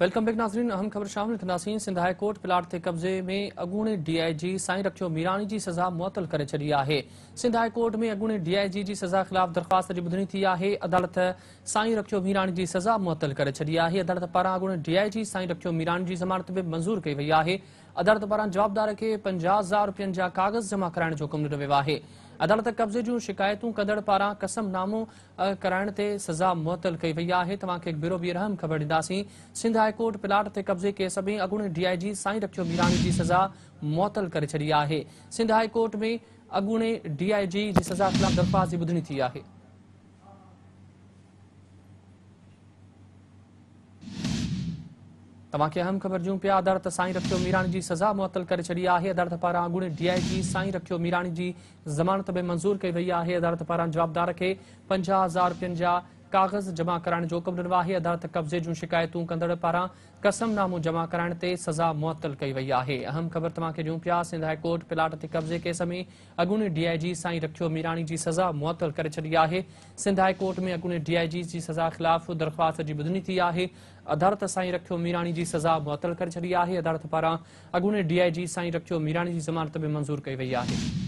welcome back नाज़रीन अहम ख़बर शामिल कंदासीं सिंध हाई कोर्ट प्लाट ते कब्ज़े में अॻूणे डी आई जी साईं रखियो मीराणी जी सज़ा मुअल करे छॾी आहे सिंध हाई कोर्ट में अॻूणे डी आई जी जी सज़ा ख़िलाफ़ दरख़्वास्त जी ॿुधणी थी आहे अदालत साईं रखियो मीराणी जी सज़ा मुअतल करे छॾी आहे अदालत पारां अॻूणे डी आई जी साईं रखियो मीराण जी ज़मानत मंज़ूर कई वई आहे अदालत पारा जवाबदार के पंजा हज़ार रुपये जा कागज़ जमा कराइण जो हुकुम ॾिनो वियो अदालत कब्ज़े जूं शिकायतूं कंदड़ पारां कसमनामो कराइण ते सज़ा मुअतल कई वई आहे तव्हांखे ब्यूरो बि रहम ख़बर ॾींदासीं सिंध हाईकोर्ट प्लाट ते कब्ज़े के सभई अॻूणे डीआईजी साईं रखियो मीरानी जी सज़ा मुअतल करे छॾी आहे सिंध हाईकोर्ट में अॻूणे डीआईजी जी सज़ा ख़िलाफ़ दरख़्वास्त जी थी आहे तव्हांखे अहम ख़बर जो पिया अदालत साई रखियो मीरान जी सज़ा मुअतल कर छॾी आहे अदालत पारा अॻूणे डीआईजी साई रखियो मीरानी जी ज़मानत में मंज़ूर कई वई आहे अदालत पारा जवाबदार के पंजा हज़ार रुपये जा कागज़ जमा कराइण जो हुकुम ॾिनो आहे अदालत कब्ज़े जूं शिकायतूं कंदड़ पारां कसमनामो जमा कराइण ते सज़ा मुयतल कई वई आहे अहम ख़बर तव्हांखे ॾियूं पिया सिंध हाई कोर्ट प्लाट कब्ज़े केस में अॻुणे डी आई जी साईं रखियो मीराणी जी सज़ा मुअल करे छॾी आहे सिंध हाई कोर्ट में अॻूणे डी आई जी जी सज़ा ख़िलाफ़ दरख़्वास्त जी बुधिनी थी आहे अदालत साईं रखियो मीराणी जी सज़ा मुअल करे छॾी आहे अदालत पारां अॻुणे डी आई जी साई रखियो मीराणी जी ज़मानत में मंज़ूर कई वई आहे